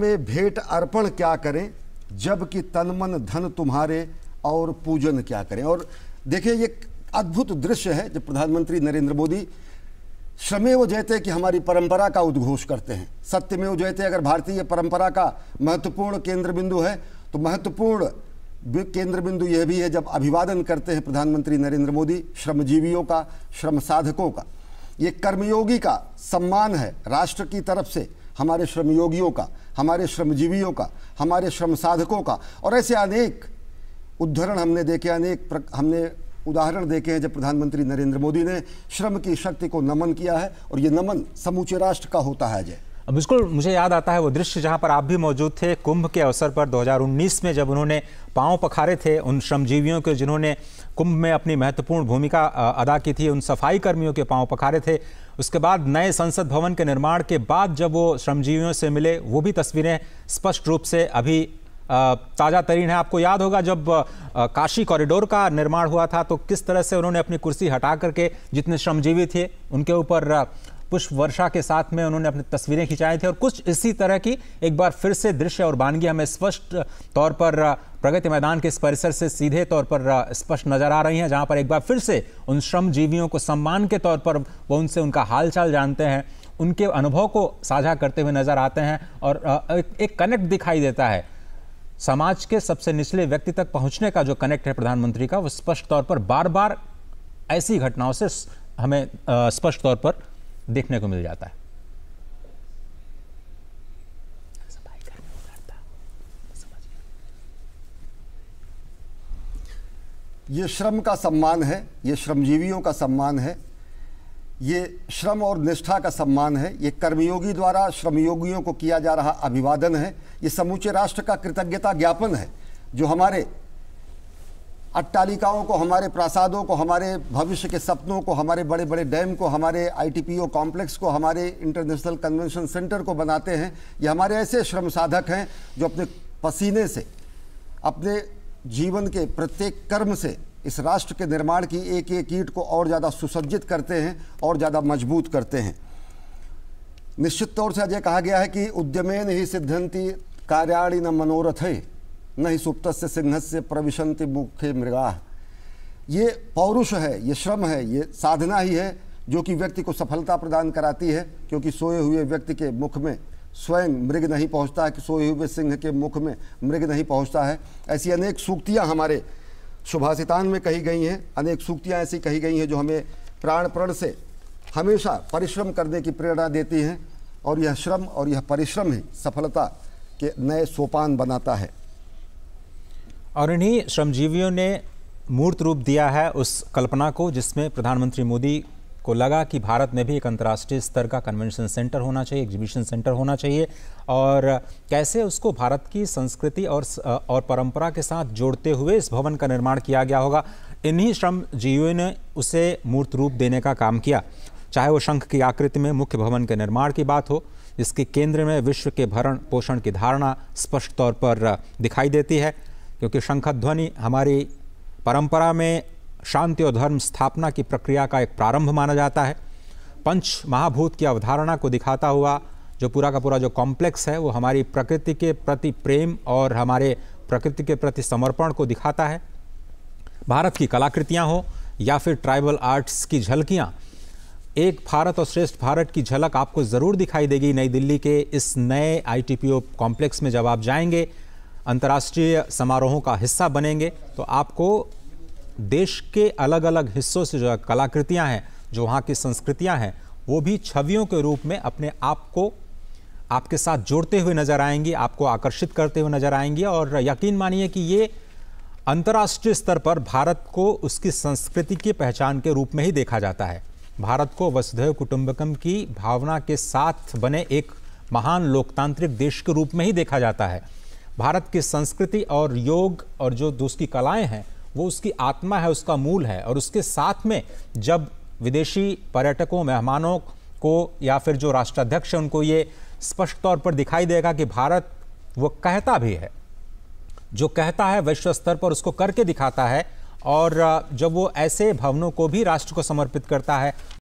में भेंट अर्पण क्या करें जबकि तन मन धन तुम्हारे और पूजन क्या करें और देखिए ये अद्भुत दृश्य है जब प्रधानमंत्री नरेंद्र मोदी श्रमेव जयते की हमारी परंपरा का उद्घोष करते हैं सत्यमेव जयते अगर भारतीय परंपरा का महत्वपूर्ण केंद्र बिंदु है तो महत्वपूर्ण केंद्र बिंदु यह भी है जब अभिवादन करते हैं प्रधानमंत्री नरेंद्र मोदी श्रमजीवियों का श्रम साधकों का ये कर्मयोगी का सम्मान है राष्ट्र की तरफ से हमारे श्रमयोगियों का हमारे श्रमजीवियों का हमारे श्रम साधकों का और ऐसे अनेक उद्धरण हमने देखे अनेक हमने उदाहरण देखे हैं जब प्रधानमंत्री नरेंद्र मोदी ने श्रम की शक्ति को नमन किया है और ये नमन समूचे राष्ट्र का होता है अजय बिल्कुल मुझे याद आता है वो दृश्य जहाँ पर आप भी मौजूद थे कुंभ के अवसर पर 2019 में जब उन्होंने पांव पखारे थे उन श्रमजीवियों के जिन्होंने कुंभ में अपनी महत्वपूर्ण भूमिका अदा की थी उन सफाई कर्मियों के पांव पखारे थे उसके बाद नए संसद भवन के निर्माण के बाद जब वो श्रमजीवियों से मिले वो भी तस्वीरें स्पष्ट रूप से अभी ताज़ा तरीन है आपको याद होगा जब काशी कॉरिडोर का निर्माण हुआ था तो किस तरह से उन्होंने अपनी कुर्सी हटा करके जितने श्रमजीवी थे उनके ऊपर पुष्प वर्षा के साथ में उन्होंने अपनी तस्वीरें खिंचाई थी और कुछ इसी तरह की एक बार फिर से दृश्य और बानगी हमें स्पष्ट तौर पर प्रगति मैदान के इस परिसर से सीधे तौर पर स्पष्ट नजर आ रही हैं जहां पर एक बार फिर से उन श्रमजीवियों को सम्मान के तौर पर वो उनसे उनका हालचाल जानते हैं उनके अनुभव को साझा करते हुए नजर आते हैं और एक कनेक्ट दिखाई देता है समाज के सबसे निचले व्यक्ति तक पहुंचने का जो कनेक्ट है प्रधानमंत्री का वो स्पष्ट तौर पर बार बार ऐसी घटनाओं से हमें स्पष्ट तौर पर देखने को मिल जाता है ये श्रम का सम्मान है ये श्रमजीवियों का सम्मान है ये श्रम और निष्ठा का सम्मान है ये कर्मयोगी द्वारा श्रमयोगियों को किया जा रहा अभिवादन है ये समूचे राष्ट्र का कृतज्ञता ज्ञापन है जो हमारे अट्टालिकाओं को हमारे प्रासादों को हमारे भविष्य के सपनों को हमारे बड़े बड़े डैम को हमारे आईटीपीओ कॉम्प्लेक्स को हमारे इंटरनेशनल कन्वेंशन सेंटर को बनाते हैं ये हमारे ऐसे श्रम साधक हैं जो अपने पसीने से अपने जीवन के प्रत्येक कर्म से इस राष्ट्र के निर्माण की एक एक ईट को और ज़्यादा सुसज्जित करते हैं और ज़्यादा मजबूत करते हैं निश्चित तौर से आज कहा गया है कि उद्यमेन ही सिद्धंती कार्याणी न मनोरथ है न ही सुप्त से सिंह से प्रविशंति मुख्य मृगाह ये पौरुष है ये श्रम है ये साधना ही है जो कि व्यक्ति को सफलता प्रदान कराती है क्योंकि सोए हुए व्यक्ति के मुख में स्वयं मृग नहीं पहुंचता है कि सोए हुए सिंह के मुख में मृग नहीं पहुंचता है ऐसी अनेक सूक्तियां हमारे शुभाषितान में कही गई हैं अनेक सूक्तियां ऐसी कही गई हैं जो हमें प्राण प्रण से हमेशा परिश्रम करने की प्रेरणा देती हैं और यह श्रम और यह परिश्रम ही सफलता के नए सोपान बनाता है और इन्हीं श्रमजीवियों ने मूर्त रूप दिया है उस कल्पना को जिसमें प्रधानमंत्री मोदी को लगा कि भारत में भी एक अंतर्राष्ट्रीय स्तर का कन्वेंशन सेंटर होना चाहिए एग्जीबिशन सेंटर होना चाहिए और कैसे उसको भारत की संस्कृति और और परंपरा के साथ जोड़ते हुए इस भवन का निर्माण किया गया होगा इन्हीं श्रमजीवियों ने उसे मूर्त रूप देने का काम किया चाहे वो शंख की आकृति में मुख्य भवन के निर्माण की बात हो जिसके केंद्र में विश्व के भरण पोषण की धारणा स्पष्ट तौर पर दिखाई देती है क्योंकि शंखध्वनि हमारी परंपरा में शांति और धर्म स्थापना की प्रक्रिया का एक प्रारंभ माना जाता है पंच महाभूत की अवधारणा को दिखाता हुआ जो पूरा का पूरा जो कॉम्प्लेक्स है वो हमारी प्रकृति के प्रति प्रेम और हमारे प्रकृति के प्रति समर्पण को दिखाता है भारत की कलाकृतियाँ हों या फिर ट्राइबल आर्ट्स की झलकियाँ एक भारत और श्रेष्ठ भारत की झलक आपको ज़रूर दिखाई देगी नई दिल्ली के इस नए आईटीपीओ कॉम्प्लेक्स में जब आप जाएंगे अंतर्राष्ट्रीय समारोहों का हिस्सा बनेंगे तो आपको देश के अलग अलग हिस्सों से जो कलाकृतियाँ हैं जो वहाँ की संस्कृतियाँ हैं वो भी छवियों के रूप में अपने आप को आपके साथ जोड़ते हुए नज़र आएंगी आपको आकर्षित करते हुए नज़र आएंगी और यकीन मानिए कि ये अंतर्राष्ट्रीय स्तर पर भारत को उसकी संस्कृति की पहचान के रूप में ही देखा जाता है भारत को वसुधैव कुटुंबकम की भावना के साथ बने एक महान लोकतांत्रिक देश के रूप में ही देखा जाता है भारत की संस्कृति और योग और जो उसकी कलाएं हैं वो उसकी आत्मा है उसका मूल है और उसके साथ में जब विदेशी पर्यटकों मेहमानों को या फिर जो राष्ट्राध्यक्ष हैं उनको ये स्पष्ट तौर पर दिखाई देगा कि भारत वो कहता भी है जो कहता है विश्व स्तर पर उसको करके दिखाता है और जब वो ऐसे भवनों को भी राष्ट्र को समर्पित करता है